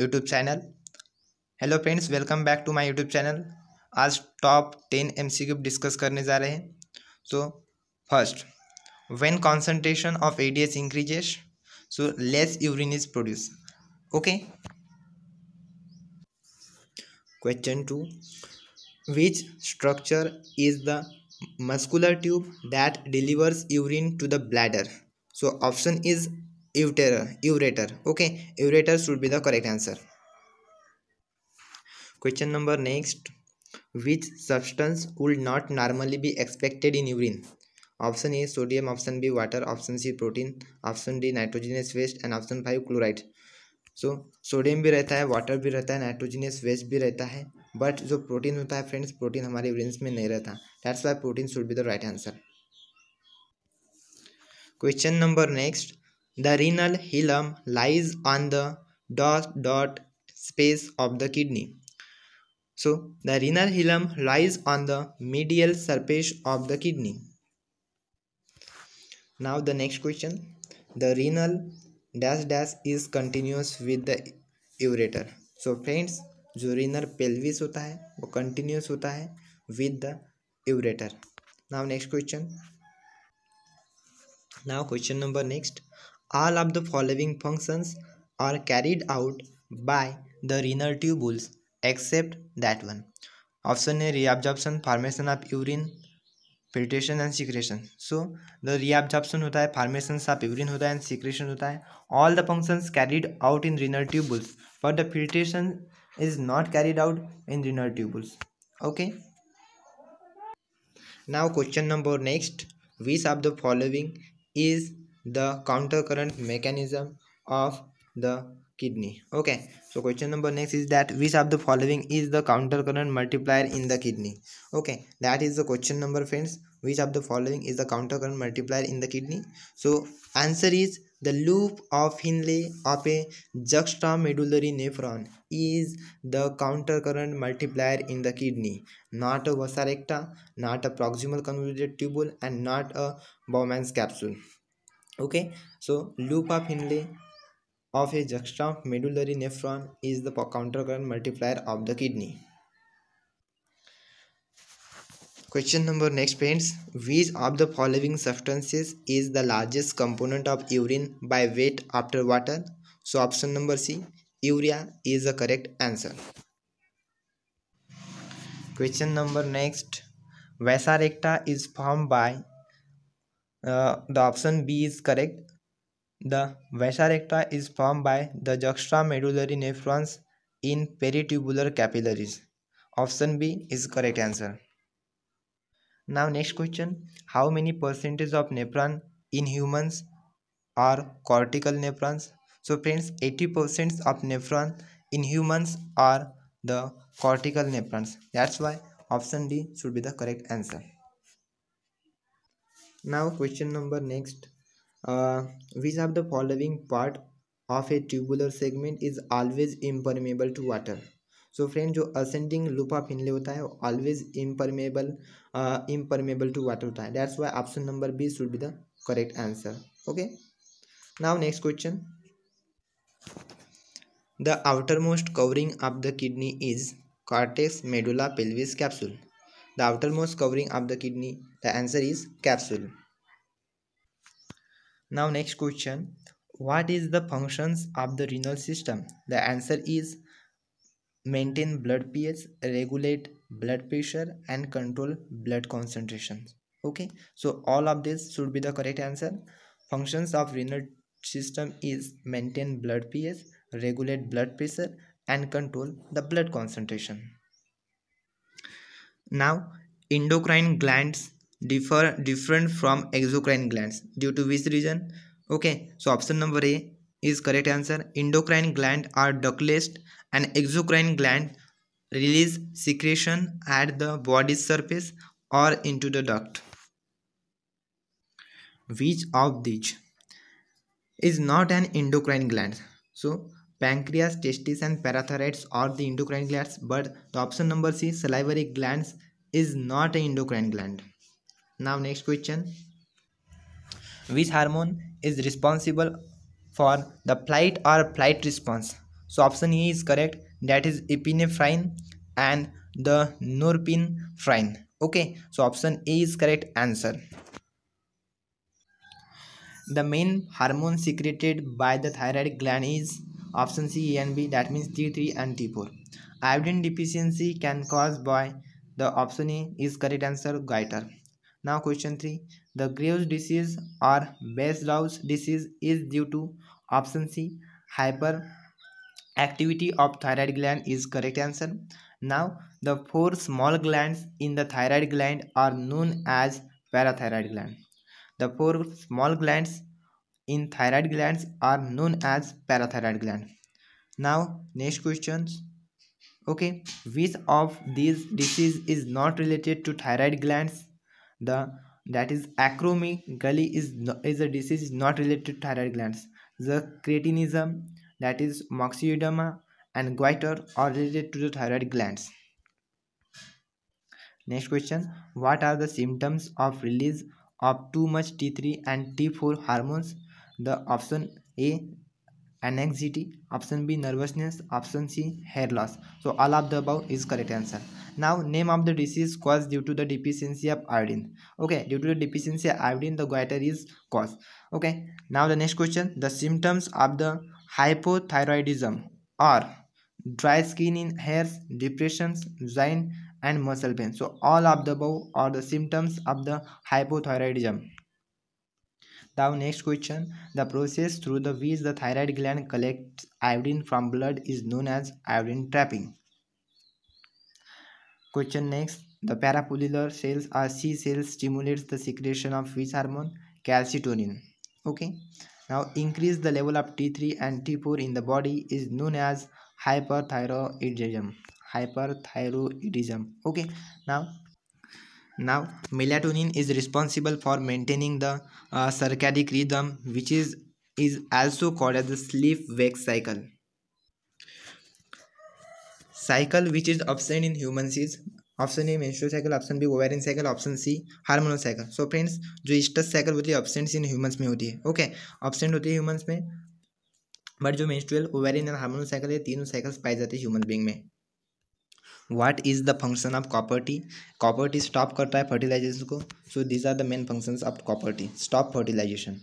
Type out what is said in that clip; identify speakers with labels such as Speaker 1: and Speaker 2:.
Speaker 1: YouTube channel hello friends welcome back to my YouTube channel आज top ten M discuss करने जा रहे हैं so first when concentration of ADH increases so less urine is produce okay question two which structure is the muscular tube that delivers urine to the bladder so option is uter ureter okay ureter should be the correct answer question number next which substance would not normally be expected in urine option A sodium option B water option C protein option D nitrogenous waste and option five chloride so sodium भी रहता है water भी रहता है nitrogenous waste भी रहता है but जो प्रोटीन होता है फ्रेंड्स प्रोटीन हमारे यूरिन में नहीं रहता that's why protein should be the right answer question number next the renal hilum lies on the dot dot space of the kidney so the renal hilum lies on the medial surface of the kidney now the next question the renal dash dash is continuous with the ureter so friends जो renal pelvis होता है वो continuous होता है with the ureter now next question now question number next All of the following functions are carried out by the renal tubules except that one. Option A reabsorption, formation of urine, filtration and secretion so the reabsorption होता है formation of urine होता है and secretion होता है all the functions carried out in renal tubules but the filtration is not carried out in renal tubules okay now question number next which of the following is the countercurrent mechanism of the kidney okay so question number next is that which of the following is the countercurrent multiplier in the kidney okay that is the question number friends which of the following is the countercurrent multiplier in the kidney so answer is the loop of Henle of a juxtamedullary nephron is the countercurrent multiplier in the kidney, not a vasa recta, not a proximal convoluted tubule, and not a Bowman's capsule okay so loop of finlay of a medullary nephron is the countercurrent multiplier of the kidney question number next friends which of the following substances is the largest component of urine by weight after water so option number c urea is the correct answer question number next vasarecta is formed by uh, the option B is correct. The vasa recta is formed by the juxtamedullary nephrons in peritubular capillaries. Option B is correct answer. Now next question. How many percentage of nephron in humans are cortical nephrons? So friends 80% of nephron in humans are the cortical nephrons. That's why option D should be the correct answer. now question number next uh, which of the following part of a tubular segment is always impermeable to water so friend जो ascending of Henle होता है वो always impermeable impermeable to water होता है that's why option number B should be the correct answer okay now next question the outer most covering of the kidney is cortex medulla pelvis capsule the outermost covering of the kidney? The answer is capsule. Now next question. What is the functions of the renal system? The answer is maintain blood pH, regulate blood pressure and control blood concentrations. Okay, so all of this should be the correct answer. Functions of renal system is maintain blood pH, regulate blood pressure and control the blood concentration. Now, endocrine glands differ different from exocrine glands due to which reason? Okay, so option number A is correct answer. Endocrine gland are ductless and exocrine gland release secretion at the body's surface or into the duct. Which of these is not an endocrine gland? So pancreas, testes and parathyroids are the endocrine glands but the option number C salivary glands is not an endocrine gland. Now next question. Which hormone is responsible for the flight or flight response? So option E is correct that is epinephrine and the norepinephrine. Okay so option A is correct answer. The main hormone secreted by the thyroid gland is option C and B that means T3 and T4. Iodine deficiency can cause by the option A is correct answer goiter. Now question 3. The Graves disease or best disease is due to option C. Hyperactivity of thyroid gland is correct answer. Now the four small glands in the thyroid gland are known as parathyroid gland. The four small glands in thyroid glands are known as parathyroid gland. Now next questions. Okay, which of these disease is not related to thyroid glands? The that is acromegaly is is a disease not related to thyroid glands. The cretinism that is moxioedema and goiter are related to the thyroid glands. Next question, what are the symptoms of release of too much T3 and T4 hormones? the option A anxiety option b nervousness option c hair loss so all of the above is correct answer now name of the disease caused due to the deficiency of iodine okay due to the deficiency of iodine the goiter is caused okay now the next question the symptoms of the hypothyroidism are dry skin in hairs depressions joint and muscle pain so all of the above are the symptoms of the hypothyroidism now next question. The process through the which the thyroid gland collects iodine from blood is known as iodine trapping. Question next. The parapollular cells are C cells stimulates the secretion of which hormone? Calcitonin. Okay. Now increase the level of T3 and T4 in the body is known as hyperthyroidism. Hyperthyroidism. Okay. Now now melatonin is responsible for maintaining the uh, circadian rhythm which is is also called as the sleep wake cycle cycle which is absent in humans is option A menstrual cycle option B ovarian cycle option C hormonal cycle so friends जो oestrous cycle होती है absent in humans में होती है okay ऑप्शेंट होती है humans में but जो menstrual ovarian and hormonal cycle है तीनों साइकिल्स पाए जाते हैं ह्यूमन बींग में what is the function of copper T copper T stop करता है फर्टिलाइजेशन को so these are the main functions of copper T stop fertilisation